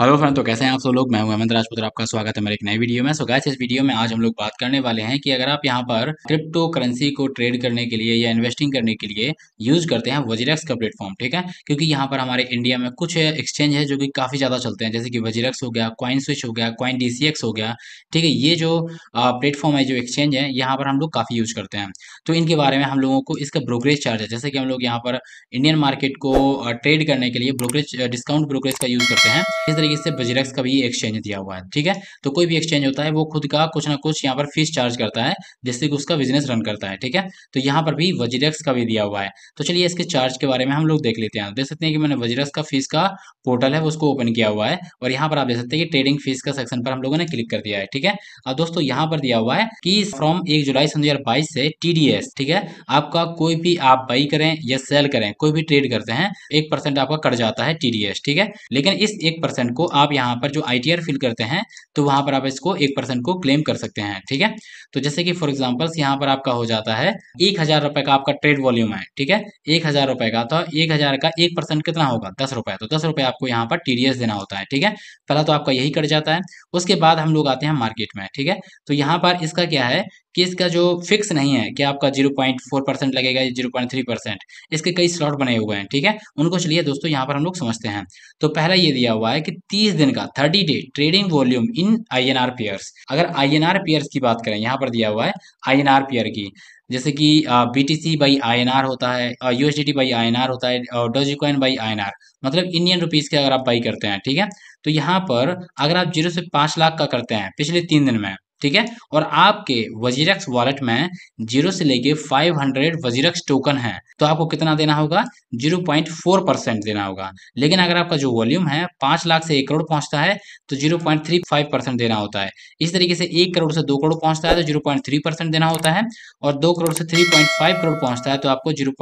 hello friend तो कैसे हैं आप सब लोग मैं हूं हेमंत राजपुत्र आपका स्वागत है मेरे एक नए वीडियो में सो गैस इस वीडियो में आज हम लोग बात करने वाले हैं कि अगर आप यहां पर क्रिप्टो करेंसी को ट्रेड करने के लिए या इन्वेस्टिंग करने के लिए यूज करते हैं वजीरक्स का प्लेटफॉर्म ठीक है क्योंकि यहाँ पर हमारे इंडिया में कुछ एक्सचेंज है जो कि काफी ज्यादा चलते हैं जैसे कि वजीरक्स हो गया क्वाइन स्विच हो गया क्वाइन डीसीएक्स हो गया ठीक है ये जो प्लेटफॉर्म है जो एक्सचेंज है यहाँ पर हम लोग काफी यूज करते हैं तो इनके बारे में हम लोगों को इसका ब्रोकरेज चार्ज है जैसे कि हम लोग यहाँ पर इंडियन मार्केट को ट्रेड करने के लिए ब्रोकरेज डिस्काउंट ब्रोकरेज का यूज करते हैं तरीके से बजरक्स का भी एक्सचेंज दिया हुआ है ठीक है तो कोई भी एक्सचेंज होता है वो खुद का कुछ ना कुछ यहाँ पर फीस चार्ज करता है जिससे कि उसका बिजनेस रन करता है ठीक है तो यहाँ पर भी वजरक्स का भी दिया हुआ है तो चलिए इसके चार्ज के बारे में हम लोग देख लेते हैं देख सकते हैं कि मैंने वजरक्स का फीस का पोर्टल है उसको ओपन किया हुआ है और यहाँ पर आप देख सकते हैं कि ट्रेडिंग फीस का सेक्शन पर हम लोगों ने क्लिक कर दिया है ठीक है अब दोस्तों यहाँ पर दिया हुआ है कि फ्रॉम एक जुलाई सन दो से टी ठीक है आपका कोई भी आप बाई करें या सेल करें कोई भी ट्रेड करते हैं एक आपका कट जाता है टी ठीक है लेकिन इस एक को आप यहाँ पर जो आई फिल करते हैं तो वहाँ पर आप इसको एक को क्लेम कर सकते हैं ठीक है तो जैसे कि फॉर एग्जाम्पल्स यहाँ पर आपका हो जाता है एक हजार का आपका ट्रेड वॉल्यूम है ठीक है एक हजार का तो एक का एक कितना होगा दस तो दस आपको यहाँ पर टी देना होता है ठीक है पहला तो आपका यही कट जाता है उसके बाद हम लोग आते हैं मार्केट में ठीक है तो यहाँ पर इसका क्या है कि इसका जो फिक्स नहीं है कि आपका जीरो पॉइंट फोर परसेंट लगेगा या जीरो पॉइंट थ्री परसेंट इसके कई स्लॉट बने हुए हैं ठीक है उनको चलिए दोस्तों यहाँ पर हम लोग समझते हैं तो पहला ये दिया हुआ है कि तीस दिन का thirty day trading volume in I N अगर आई एन आर की बात करें यहाँ पर दिया हुआ है आई एन आर की जैसे कि B T C by I N R होता है U S D T by I N R होता है और Dogecoin by I N R मतलब इंडियन रुपीज़ के अगर आप बाई करते हैं ठीक है तो यहाँ पर अगर आप जीरो से पाँच लाख का करते हैं पिछले तीन दिन में ठीक है और आपके वजीरक्स वॉलेट में जीरो से लेके 500 वजीरक्स टोकन है तो आपको कितना देना होगा 0.4 परसेंट देना होगा लेकिन अगर आपका जो वॉल्यूम है पांच लाख से एक करोड़ पहुंचता है तो 0.35 परसेंट देना होता है इस तरीके से एक करोड़ से दो करोड़ पहुंचता है तो 0.3 परसेंट देना होता है और दो करोड़ से थ्री करोड़ पहुंचता है तो आपको जीरो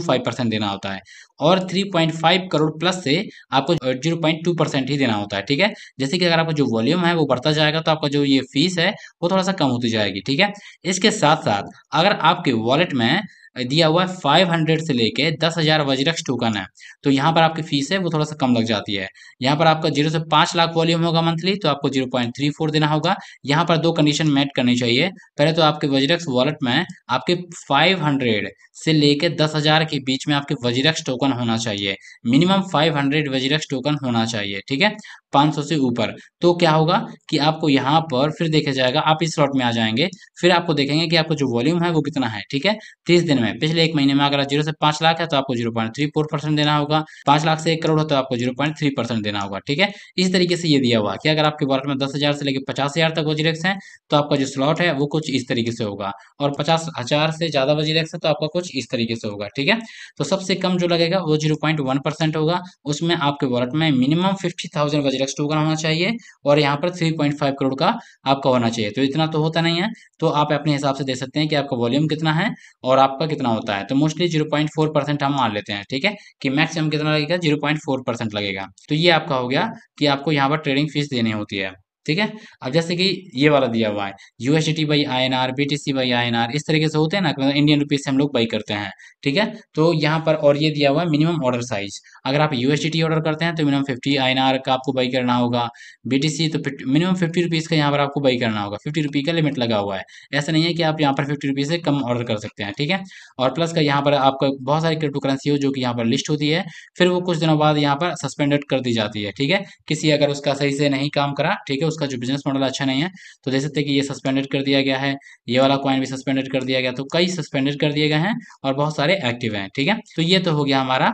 परसेंट देना होता है और 3.5 करोड़ प्लस से आपको 0.2 परसेंट ही देना होता है ठीक है जैसे कि अगर आपका जो वॉल्यूम है वो बढ़ता जाएगा तो आपका जो ये फीस है वो थोड़ा सा कम होती जाएगी ठीक है इसके साथ साथ अगर आपके वॉलेट में दिया हुआ है फाइव हंड्रेड से लेके दस हज़ार वजरक्ष टोकन है तो यहाँ पर आपकी फीस है वो थोड़ा सा कम लग जाती है यहाँ पर आपका जीरो से पांच लाख वॉल्यूम होगा मंथली तो आपको जीरो पॉइंट थ्री फोर देना होगा यहाँ पर दो कंडीशन मेट करनी चाहिए पहले तो आपके वजरक्स वॉलेट में आपके फाइव हंड्रेड से लेके दस हज़ार के बीच में आपके वजरक्स टोकन होना चाहिए minimum five hundred WazirX token होना चाहिए ठीक है पांच सौ से ऊपर तो क्या होगा कि आपको यहाँ पर फिर देखा जाएगा आप इस स्लॉट में आ जाएंगे फिर आपको देखेंगे कि आपको जो वॉल्यूम है वो कितना है ठीक है तीस दिन में पिछले एक महीने में अगर जीरो से पांच लाख है तो आपको zero point three four percent देना होगा पांच लाख से एक करोड़ है तो आपको जीरो पॉइंट थ्री परसेंट देना होगा ठीक है इस तरीके से ये दिया हुआ कि अगर आपके वर्क में दस हजार से लेकर पचास हजार तक वजीरेक्स है तो आपका जो स्लॉट है वो कुछ इस तरीके से होगा और पचास हजार से ज्यादा वजीरेक्स है तो आपका कुछ इस तरीके से होगा ठीक है तो सबसे कम जो लगेगा वो जीरो पॉइंट वन परसेंट होगा उसमें आपके वॉलेट में minimum fifty thousand WazirX token होना चाहिए और यहाँ पर थ्री पॉइंट फाइव करोड़ का आपका होना चाहिए तो इतना तो होता नहीं है तो आप अपने हिसाब से दे सकते हैं कि आपका वॉल्यूम कितना है और आपका कितना होता है तो mostly zero point four percent हम मान लेते हैं ठीक है कि मैक्सिमम कितना लगेगा जीरो पॉइंट फोर परसेंट लगेगा तो ये आपका हो गया कि आपको यहाँ पर ट्रेडिंग फीस देनी होती है ठीक है अब जैसे कि ये वाला दिया हुआ है USD by I N R B T C by I N R इस तरीके से होते हैं ना मतलब इंडियन रुपीज से हम लोग बाई करते हैं ठीक है तो यहाँ पर और ये दिया हुआ है मिनिमम ऑर्डर साइज अगर आप यूएसडी ऑर्डर करते हैं तो minimum fifty I N R का आपको बाई करना होगा बी टी सी तो मिनिमम फिफ्टी रुपीज़ का यहाँ पर आपको बाई करना होगा फिफ्टी रुपी का लिमिट लगा हुआ है ऐसा नहीं है कि आप यहाँ पर फिफ्टी रुपीज़ से कम ऑर्डर कर सकते हैं ठीक है और प्लस का यहाँ पर आपका बहुत सारी क्रिप्टो करेंसी हो जो कि यहाँ पर लिस्ट होती है फिर वो कुछ दिनों बाद यहाँ पर सस्पेंडेड कर दी जाती है ठीक है किसी अगर उसका सही से नहीं काम करा ठीक है उसका जो बिजनेस मॉडल अच्छा नहीं है तो देख सकते हैं कि ये सस्पेंडेड कर दिया गया है ये वाला कॉइन भी सस्पेंडेड कर दिया गया तो कई सस्पेंडेड कर दिए गए हैं और बहुत सारे एक्टिव हैं ठीक है तो ये तो हो गया हमारा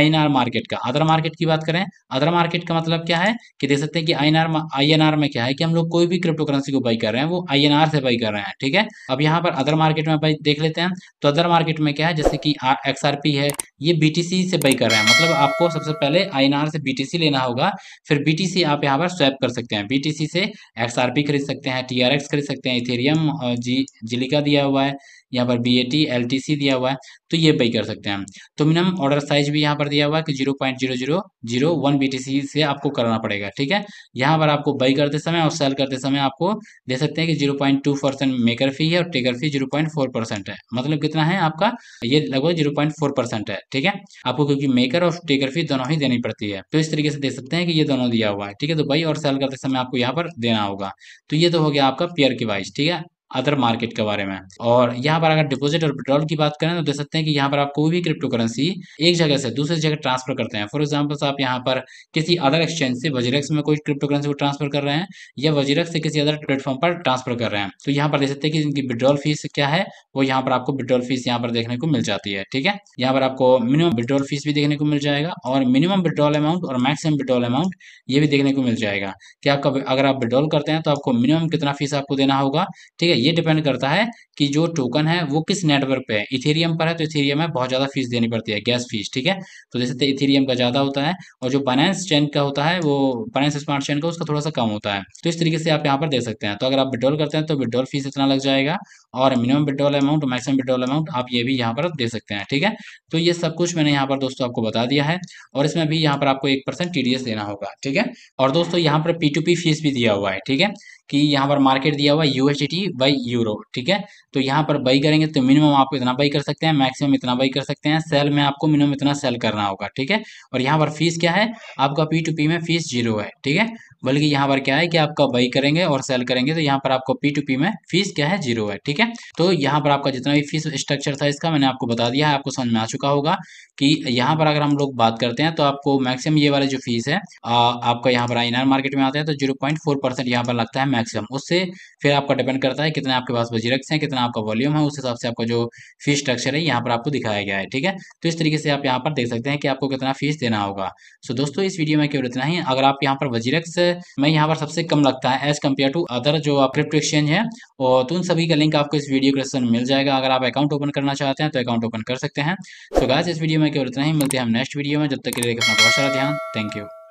आई मार्केट का अदर मार्केट की बात करें अदर मार्केट का मतलब क्या है कि देख सकते हैं कि आई एन में क्या है कि हम लोग कोई भी क्रिप्टो करेंसी को बाई कर रहे हैं वो आई से बाई कर रहे हैं ठीक है अब यहाँ पर अदर मार्केट में बाई देख लेते हैं तो अदर मार्केट में क्या है जैसे कि एक्स है ये बी से बाई कर रहे हैं मतलब आपको सबसे पहले आई से बी लेना होगा फिर बी आप यहाँ पर स्वैप कर सकते हैं बी इसी से एक्सआरपी खरीद सकते हैं टीआरएक्स खरीद सकते हैं इथेरियम जी जिलिका दिया हुआ है यहाँ पर B A T L T C दिया हुआ है तो ये पे कर सकते हैं तो मिनिमम ऑर्डर साइज भी यहाँ पर दिया हुआ है कि zero point zero zero zero one B T C से आपको करना पड़ेगा ठीक है यहाँ पर आपको बाई करते समय और सेल करते समय आपको दे सकते हैं कि zero point two percent maker fee है और taker fee zero point four percent है मतलब कितना है आपका ये लगभग जीरो पॉइंट फोर परसेंट है ठीक है आपको क्योंकि मेकर और टेकर फी दोनों ही देनी पड़ती है तो इस तरीके से दे सकते हैं कि ये दोनों दिया हुआ है ठीक है तो बाई और सेल करते समय आपको यहाँ पर देना होगा तो ये तो हो गया आपका पेयर की वाइज ठीक है अदर मार्केट के बारे में और यहाँ पर अगर डिपोजिट और विड्रॉल की बात करें तो देख सकते हैं कि यहाँ पर आप कोई भी क्रिप्टो करेंसी एक जगह से दूसरी जगह ट्रांसफर करते हैं फॉर एग्जाम्पल आप यहाँ पर किसी अदर एक्सचेंज से वजीरक्स में कोई क्रिप्टो करेंसी को ट्रांसफर कर रहे हैं या वजीरक्स से किसी अदर प्लेटफॉर्म पर ट्रांसफर कर रहे हैं तो यहाँ पर देख सकते हैं कि इनकी विड्रॉल फीस क्या है वो यहाँ पर आपको विड्रॉल फीस यहाँ पर देखने को मिल जाती है ठीक है यहाँ पर आपको मिनिमम विड्रॉल फीस भी देखने को मिल जाएगा और मिनिमम विड्रॉल अमाउंट और मैक्सिमम विड्रॉल अमाउंट ये भी देखने को मिल जाएगा कि आपका अगर आप विड्रॉल करते हैं तो आपको मिनिमम कितना फीस आपको देना होगा ठीक है ये डिपेंड करता है कि जो टोकन है वो किस नेटवर्क पे है इथेरियम पर है तो इथेरियम में बहुत ज़्यादा फीस देनी पड़ती है गैस फीस ठीक है तो जैसे तो इथेरियम का ज़्यादा होता है और जो बनेंस चेन का होता है वो बनेंस स्मार्ट चेन का उसका थोड़ा सा कम होता है तो इस तरीके से आप यहाँ पर दे सकते हैं तो अगर आप विड्रॉल करते हैं तो विड्रॉल फीस इतना लग जाएगा और minimum withdrawal amount maximum withdrawal amount आप ये भी यहाँ पर दे सकते हैं ठीक है तो ये सब कुछ मैंने यहाँ पर दोस्तों आपको बता दिया है और इसमें भी यहाँ पर आपको एक परसेंट देना होगा ठीक है और दोस्तों यहाँ पर पी फीस भी दिया हुआ है ठीक है कि यहाँ पर मार्केट दिया हुआ यू एस बाई यूरो ठीक है तो यहाँ पर बाई करेंगे तो मिनिमम आपको इतना बाई कर सकते हैं मैक्सिमम इतना बाई कर सकते हैं सेल में आपको मिनिमम इतना सेल करना होगा ठीक है और यहाँ पर फीस क्या है आपका पी टू पी में फीस जीरो है ठीक है बल्कि यहाँ पर क्या है कि आपका बाई करेंगे और सेल करेंगे तो यहाँ पर आपको पी टू पी में फीस क्या है जीरो है ठीक है तो यहाँ पर आपका जितना भी फीस स्ट्रक्चर था इसका मैंने आपको बता दिया है आपको समझ में आ चुका होगा कि यहाँ पर अगर हम लोग बात करते हैं तो आपको मैक्सिमम ये वाले जो फीस है आ, आपका यहाँ पर आई मार्केट में आता है तो जीरो पॉइंट फोर परसेंट यहाँ पर लगता है मैक्सिमम उससे फिर आपका डिपेंड करता है कितना आपके पास बजीरक्स है कितना आपका वॉल्यूम है उस हिसाब से आपका जो फीस स्ट्रक्चर है यहाँ पर आपको दिखाया गया है ठीक है तो इस तरीके से आप यहाँ पर देख सकते हैं कि आपको कितना फीस देना होगा सो दोस्तों इस वीडियो में केवल इतना ही अगर आप यहाँ पर वजीरक्स में यहाँ पर सबसे कम लगता है एज कम्पेयर टू अदर जो क्रिप्टो एक्सचेंज है और तो उन सभी का लिंक आपको इस वीडियो के में मिल जाएगा अगर आप अकाउंट ओपन करना चाहते हैं तो अकाउंट ओपन कर सकते हैं तो गाज इस वीडियो में केवल इतना ही मिलते हैं हम नेक्स्ट वीडियो में जब तक के लिए अपना बहुत सारा ध्यान थैंक यू